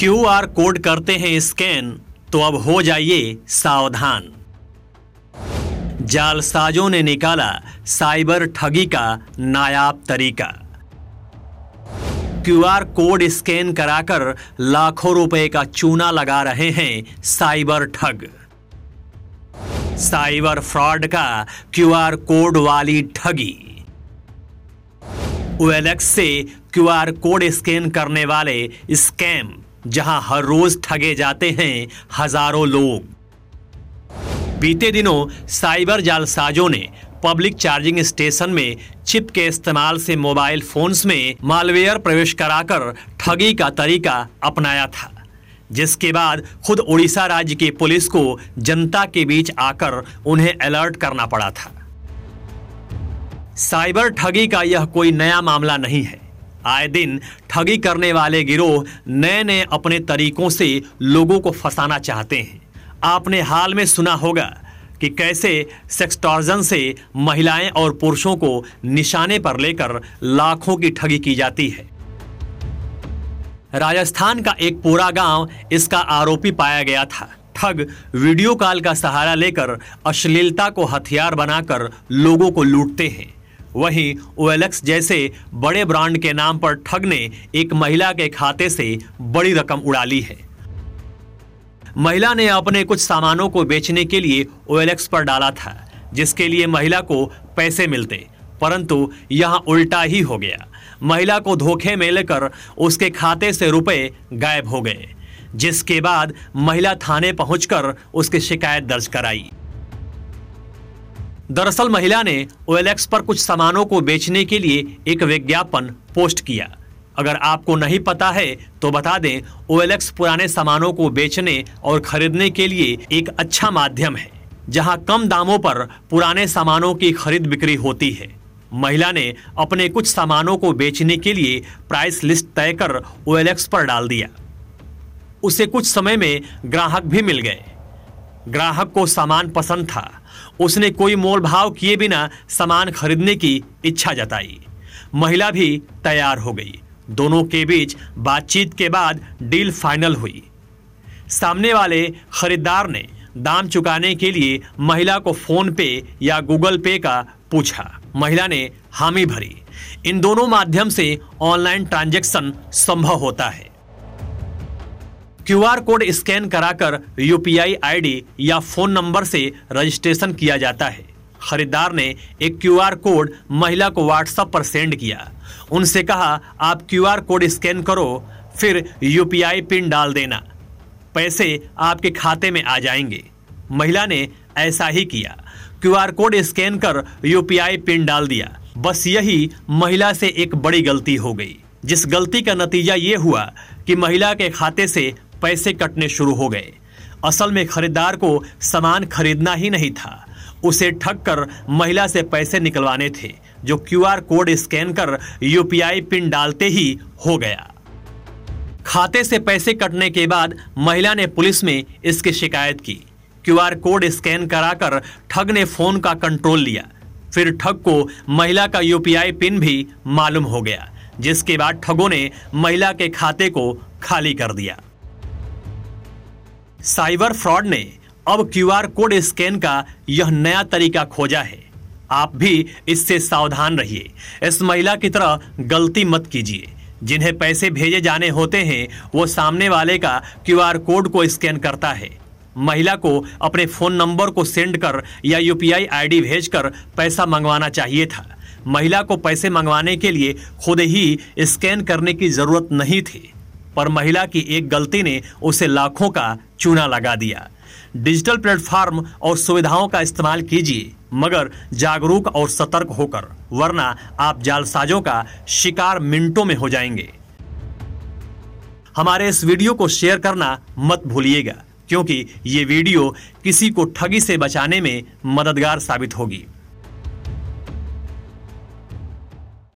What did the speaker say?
Q R code करते हैं scan तो अब हो जाइए सावधान जालसाजों ने निकाला साइबर ठगी का नायाब तरीका क्यू आर कोड स्कैन कराकर लाखों रुपए का चूना लगा रहे हैं साइबर ठग साइबर फ्रॉड का क्यू आर कोड वाली ठगी ओएलएक्स से क्यू आर कोड स्कैन करने वाले स्कैम जहां हर रोज ठगे जाते हैं हजारों लोग बीते दिनों साइबर जालसाजों ने पब्लिक चार्जिंग स्टेशन में चिप के इस्तेमाल से मोबाइल फोन्स में मालवेयर प्रवेश कराकर ठगी का तरीका अपनाया था जिसके बाद खुद उड़ीसा राज्य की पुलिस को जनता के बीच आकर उन्हें अलर्ट करना पड़ा था साइबर ठगी का यह कोई नया मामला नहीं है आए दिन ठगी करने वाले गिरोह नए नए अपने तरीकों से लोगों को फंसाना चाहते हैं आपने हाल में सुना होगा कि कैसे सेक्सटॉर्जन से महिलाएं और पुरुषों को निशाने पर लेकर लाखों की ठगी की जाती है राजस्थान का एक पूरा गांव इसका आरोपी पाया गया था ठग वीडियो कॉल का सहारा लेकर अश्लीलता को हथियार बनाकर लोगों को लूटते हैं वहीं ओएलएक्स जैसे बड़े ब्रांड के नाम पर ठग ने एक महिला के खाते से बड़ी रकम उड़ा ली है महिला ने अपने कुछ सामानों को बेचने के लिए ओएलएक्स पर डाला था जिसके लिए महिला को पैसे मिलते परंतु यहां उल्टा ही हो गया महिला को धोखे में लेकर उसके खाते से रुपए गायब हो गए जिसके बाद महिला थाने पहुंचकर उसकी शिकायत दर्ज कराई दरअसल महिला ने ओएलएक्स पर कुछ सामानों को बेचने के लिए एक विज्ञापन पोस्ट किया अगर आपको नहीं पता है तो बता दें ओएलएक्स पुराने सामानों को बेचने और खरीदने के लिए एक अच्छा माध्यम है जहां कम दामों पर पुराने सामानों की खरीद बिक्री होती है महिला ने अपने कुछ सामानों को बेचने के लिए प्राइस लिस्ट तय कर ओएलएक्स पर डाल दिया उसे कुछ समय में ग्राहक भी मिल गए ग्राहक को सामान पसंद था उसने कोई मोल भाव किए बिना सामान खरीदने की इच्छा जताई महिला भी तैयार हो गई दोनों के बीच बातचीत के बाद डील फाइनल हुई सामने वाले खरीदार ने दाम चुकाने के लिए महिला को फोन पे या गूगल पे का पूछा महिला ने हामी भरी इन दोनों माध्यम से ऑनलाइन ट्रांजैक्शन संभव होता है क्यूआर कोड स्कैन कराकर यूपीआई आईडी या फोन नंबर से रजिस्ट्रेशन किया जाता है खरीदार ने एक क्यूआर कोड महिला को व्हाट्सएप पर सेंड किया उनसे कहा आप क्यूआर कोड स्कैन करो फिर यूपीआई पिन डाल देना पैसे आपके खाते में आ जाएंगे महिला ने ऐसा ही किया क्यूआर कोड स्कैन कर यूपीआई पिन डाल दिया बस यही महिला से एक बड़ी गलती हो गई जिस गलती का नतीजा ये हुआ कि महिला के खाते से पैसे कटने शुरू हो गए असल में खरीदार को सामान खरीदना ही नहीं था उसे ठग कर महिला से पैसे निकलवाने थे जो क्यूआर कोड स्कैन कर यूपीआई पिन डालते ही हो गया खाते से पैसे कटने के बाद महिला ने पुलिस में इसकी शिकायत की क्यूआर कोड स्कैन कराकर ठग ने फोन का कंट्रोल लिया फिर ठग को महिला का यूपीआई पिन भी मालूम हो गया जिसके बाद ठगों ने महिला के खाते को खाली कर दिया साइबर फ्रॉड ने अब क्यूआर कोड स्कैन का यह नया तरीका खोजा है आप भी इससे सावधान रहिए इस महिला की तरह गलती मत कीजिए जिन्हें पैसे भेजे जाने होते हैं वो सामने वाले का क्यूआर कोड को स्कैन करता है महिला को अपने फ़ोन नंबर को सेंड कर या यूपीआई आईडी भेजकर पैसा मंगवाना चाहिए था महिला को पैसे मंगवाने के लिए खुद ही स्कैन करने की ज़रूरत नहीं थी पर महिला की एक गलती ने उसे लाखों का चूना लगा दिया डिजिटल प्लेटफॉर्म और सुविधाओं का इस्तेमाल कीजिए मगर जागरूक और सतर्क होकर वरना आप जालसाजों का शिकार मिनटों में हो जाएंगे हमारे इस वीडियो को शेयर करना मत भूलिएगा क्योंकि ये वीडियो किसी को ठगी से बचाने में मददगार साबित होगी